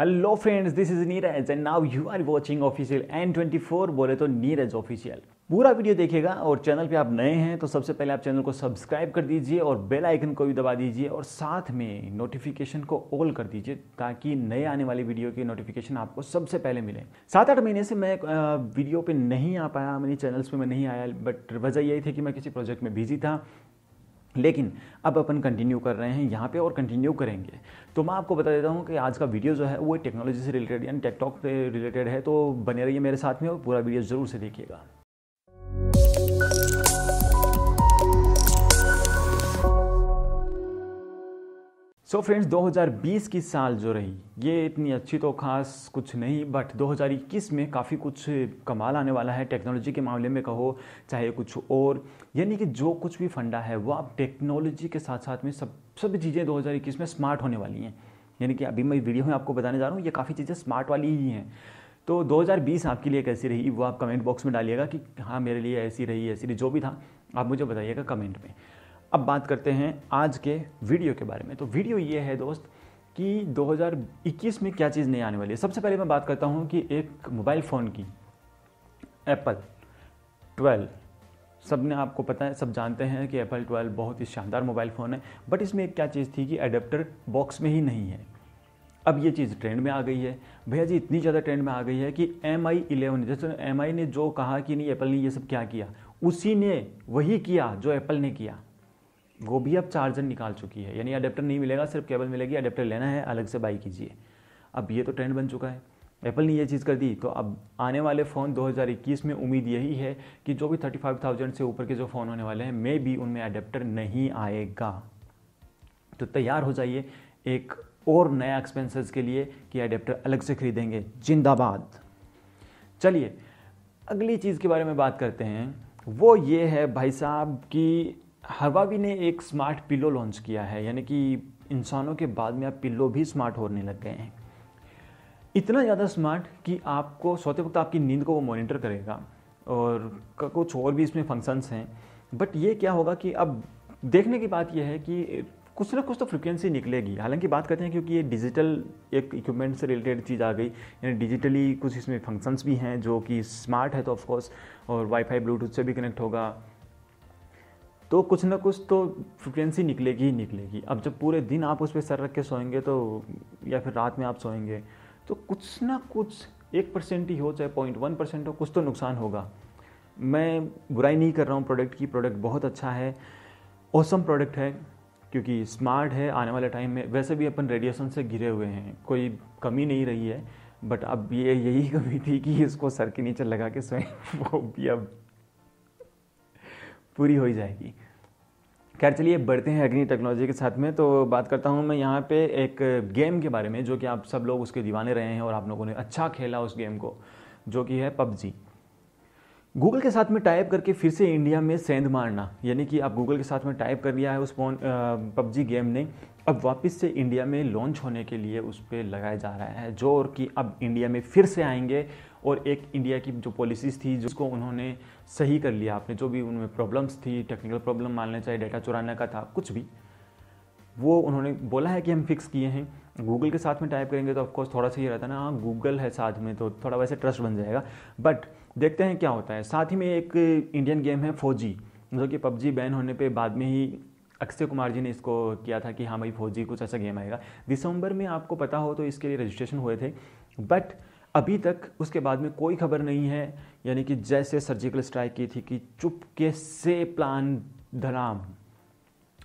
hello friends this is Neeraj and now you are watching official N twenty four बोले तो Neeraj official पूरा video देखेगा और चैनल पे आप नए हैं तो सबसे पहले आप चैनल को सब्सक्राइब कर दीजिए और बेल आइकन को भी दबा दीजिए और साथ में नोटिफिकेशन को ऑल कर दीजिए ताकि नए आने वाले वीडियो की नोटिफिकेशन आपको सबसे पहले मिले सात आठ महीने से मैं वीडियो पे नहीं आ पाया मेरे चैनल्स पे मैं नहीं आया बट वजह यही थी कि मैं किसी प्रोजेक्ट में बिजी था लेकिन अब अपन कंटिन्यू कर रहे हैं यहाँ पे और कंटिन्यू करेंगे तो मैं आपको बता देता हूँ कि आज का वीडियो जो है वो टेक्नोलॉजी से रिलेटेड यानी टेकटॉक से रिलेटेड है तो बने रहिए मेरे साथ में और पूरा वीडियो ज़रूर से देखिएगा सो so फ्रेंड्स 2020 की साल जो रही ये इतनी अच्छी तो खास कुछ नहीं बट 2021 में काफ़ी कुछ कमाल आने वाला है टेक्नोलॉजी के मामले में कहो चाहे कुछ और यानी कि जो कुछ भी फंडा है वो आप टेक्नोलॉजी के साथ साथ में सब सभी चीज़ें 2021 में स्मार्ट होने वाली हैं यानी कि अभी मैं वीडियो में आपको बताने जा रहा हूँ ये काफ़ी चीज़ें स्मार्ट वाली ही हैं तो 2020 आपके लिए कैसी रही वो आप कमेंट बॉक्स में डालिएगा कि हाँ मेरे लिए ऐसी रही ऐसी रही जो भी था आप मुझे बताइएगा कमेंट में अब बात करते हैं आज के वीडियो के बारे में तो वीडियो ये है दोस्त कि 2021 में क्या चीज़ नहीं आने वाली है सबसे पहले मैं बात करता हूँ कि एक मोबाइल फ़ोन की एप्पल 12 सब ने आपको पता है सब जानते हैं कि एप्पल 12 बहुत ही शानदार मोबाइल फ़ोन है बट इसमें एक क्या चीज़ थी कि एडेप्टर बॉक्स में ही नहीं है अब ये चीज़ ट्रेंड में आ गई है भैया जी इतनी ज़्यादा ट्रेंड में आ गई है कि एम आई इलेवन जैसे एम आई ने जो कहा कि नहीं एप्पल ने ये सब क्या किया उसी ने वही किया जो एप्पल ने किया वो भी अब चार्जर निकाल चुकी है यानी अडेप्टर नहीं मिलेगा सिर्फ केबल मिलेगी अडेप्टर लेना है अलग से बाई कीजिए अब ये तो ट्रेंड बन चुका है एप्पल ने ये चीज़ कर दी तो अब आने वाले फ़ोन 2021 में उम्मीद यही है कि जो भी 35,000 से ऊपर के जो फ़ोन होने वाले हैं मे भी उनमें अडेप्टर नहीं आएगा तो तैयार हो जाइए एक और नया एक्सपेंसेस के लिए कि अडेप्टर अलग से खरीदेंगे जिंदाबाद चलिए अगली चीज़ के बारे में बात करते हैं वो ये है भाई साहब कि हवावी ने एक स्मार्ट पिल्लो लॉन्च किया है यानी कि इंसानों के बाद में आप पिल्लो भी स्मार्ट होने लग गए हैं इतना ज़्यादा स्मार्ट कि आपको सोते वक्त आपकी नींद को वो मॉनिटर करेगा और कुछ और भी इसमें फंक्शंस हैं बट ये क्या होगा कि अब देखने की बात यह है कि कुछ ना कुछ तो फ्रिक्वेंसी निकलेगी हालांकि बात करते हैं क्योंकि ये डिजिटल एक इक्विपमेंट से रिलेटेड चीज़ आ गई यानी डिजिटली कुछ इसमें फंक्शंस भी हैं जो कि स्मार्ट है तो ऑफकोर्स और वाईफाई ब्लूटूथ से भी कनेक्ट होगा तो कुछ ना कुछ तो फ्रिक्वेंसी निकलेगी ही निकलेगी अब जब पूरे दिन आप उस पर सर रख के सोएंगे तो या फिर रात में आप सोएंगे तो कुछ ना कुछ एक परसेंट ही हो चाहे पॉइंट वन परसेंट हो कुछ तो नुकसान होगा मैं बुराई नहीं कर रहा हूँ प्रोडक्ट की प्रोडक्ट बहुत अच्छा है औसम प्रोडक्ट है क्योंकि स्मार्ट है आने वाले टाइम में वैसे भी अपन रेडिएशन से घिरे हुए हैं कोई कमी नहीं रही है बट अब ये यही कमी थी कि इसको सर के नीचे लगा के सोएं वो भी अब पूरी हो ही जाएगी खैर चलिए बढ़ते हैं अग्नि टेक्नोलॉजी के साथ में तो बात करता हूँ मैं यहाँ पे एक गेम के बारे में जो कि आप सब लोग उसके दीवाने रहे हैं और आप लोगों ने अच्छा खेला उस गेम को जो कि है पबजी गूगल के साथ में टाइप करके फिर से इंडिया में सेंध मारना यानी कि आप गूगल के साथ में टाइप कर लिया है उस फोन पबजी गेम ने अब वापस से इंडिया में लॉन्च होने के लिए उस पर लगाया जा रहा है जोर कि अब इंडिया में फिर से आएंगे और एक इंडिया की जो पॉलिसीज़ थी जिसको उन्होंने सही कर लिया आपने जो भी उनमें प्रॉब्लम्स थी टेक्निकल प्रॉब्लम मान लें चाहे डेटा चुराने का था कुछ भी वो उन्होंने बोला है कि हम फिक्स किए हैं गूगल के साथ में टाइप करेंगे तो ऑफकोर्स थोड़ा सा ये रहता है ना हाँ गूगल है साथ में तो थोड़ा वैसे ट्रस्ट बन जाएगा बट देखते हैं क्या होता है साथ ही में एक इंडियन गेम है फौजी जो कि पबजी बैन होने पे बाद में ही अक्षय कुमार जी ने इसको किया था कि हाँ भाई फौजी कुछ ऐसा गेम आएगा दिसंबर में आपको पता हो तो इसके लिए रजिस्ट्रेशन हुए थे बट अभी तक उसके बाद में कोई खबर नहीं है यानी कि जैसे सर्जिकल स्ट्राइक की थी कि चुपके से प्लान धराम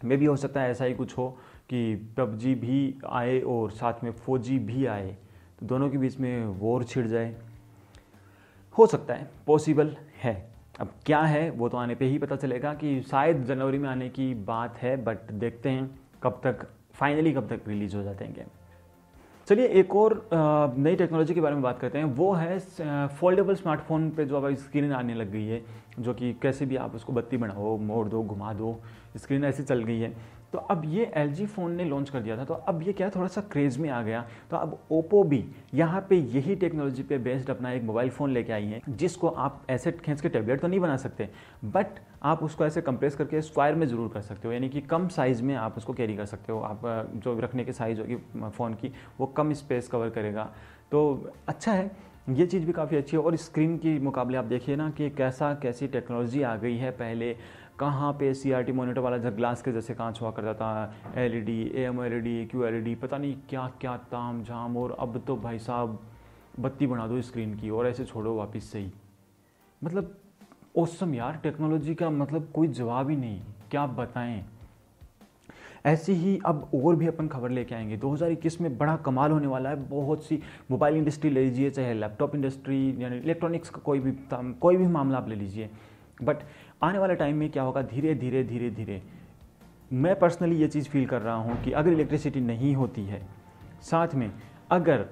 में भी हो सकता है ऐसा ही कुछ हो कि पबजी भी आए और साथ में फौजी भी आए तो दोनों के बीच में वॉर छिड़ जाए हो सकता है पॉसिबल है अब क्या है वो तो आने पे ही पता चलेगा कि शायद जनवरी में आने की बात है बट देखते हैं कब तक फाइनली कब तक रिलीज हो जाते हैं गेम चलिए एक और नई टेक्नोलॉजी के बारे में बात करते हैं वो है फोल्डेबल स्मार्टफोन पे जो अब स्क्रीन आने लग गई है जो कि कैसे भी आप उसको बत्ती बनाओ मोड़ दो घुमा दो स्क्रीन ऐसी चल गई है तो अब ये एल फ़ोन ने लॉन्च कर दिया था तो अब ये क्या है थोड़ा सा क्रेज़ में आ गया तो अब ओप्पो भी यहाँ पे यही टेक्नोलॉजी पे बेस्ड अपना एक मोबाइल फ़ोन लेके आई है जिसको आप ऐसे खींच के टैबलेट तो नहीं बना सकते बट आप उसको ऐसे कंप्रेस करके स्क्वायर में ज़रूर कर सकते हो यानी कि कम साइज़ में आप उसको कैरी कर सकते हो आप जो रखने की साइज़ होगी फ़ोन की वो कम स्पेस कवर करेगा तो अच्छा है ये चीज़ भी काफ़ी अच्छी है और स्क्रीन के मुकाबले आप देखिए ना कि कैसा कैसी टेक्नोलॉजी आ गई है पहले कहाँ पे सी आर टी मोनीटर वाला जब ग्लास के जैसे कांच हुआ करता था L E D M L E D Q L E D पता नहीं क्या क्या ताम झाम और अब तो भाई साहब बत्ती बना दो स्क्रीन की और ऐसे छोड़ो वापस से ही मतलब औसम यार टेक्नोलॉजी का मतलब कोई जवाब ही नहीं क्या बताएं ऐसी ही अब और भी अपन खबर लेके आएंगे 2021 में बड़ा कमाल होने वाला है बहुत सी मोबाइल इंडस्ट्री ले लीजिए चाहे लैपटॉप इंडस्ट्री यानी इलेक्ट्रॉनिक्स का कोई भी कोई भी मामला आप ले लीजिए बट आने वाले टाइम में क्या होगा धीरे धीरे धीरे धीरे मैं पर्सनली ये चीज़ फील कर रहा हूँ कि अगर इलेक्ट्रिसिटी नहीं होती है साथ में अगर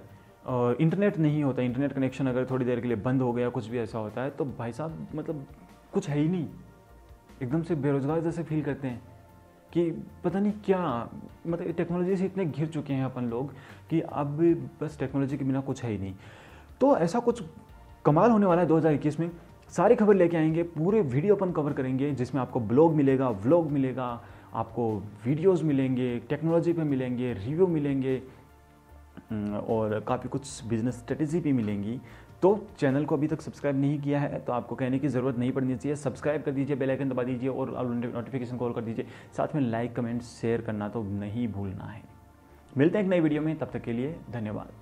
इंटरनेट नहीं होता इंटरनेट कनेक्शन अगर थोड़ी देर के लिए बंद हो गया कुछ भी ऐसा होता है तो भाई साहब मतलब कुछ है ही नहीं एकदम से बेरोज़गार जैसे फील करते हैं कि पता नहीं क्या मतलब टेक्नोलॉजी से इतने घिर चुके हैं अपन लोग कि अब बस टेक्नोलॉजी के बिना कुछ है ही नहीं तो ऐसा कुछ कमाल होने वाला है दो में सारी खबर लेके आएंगे पूरे वीडियो अपन कवर करेंगे जिसमें आपको ब्लॉग मिलेगा व्लॉग मिलेगा आपको वीडियोस मिलेंगे टेक्नोलॉजी पे मिलेंगे रिव्यू मिलेंगे हम्म, और काफ़ी कुछ बिजनेस स्ट्रेटजी भी मिलेंगी तो चैनल को अभी तक सब्सक्राइब नहीं किया है तो आपको कहने की ज़रूरत नहीं पड़नी चाहिए सब्सक्राइब कर दीजिए बेल आइकन दबा दीजिए और नोटिफिकेशन कॉल कर दीजिए साथ में लाइक कमेंट शेयर करना तो नहीं भूलना है मिलते हैं एक नई वीडियो में तब तक के लिए धन्यवाद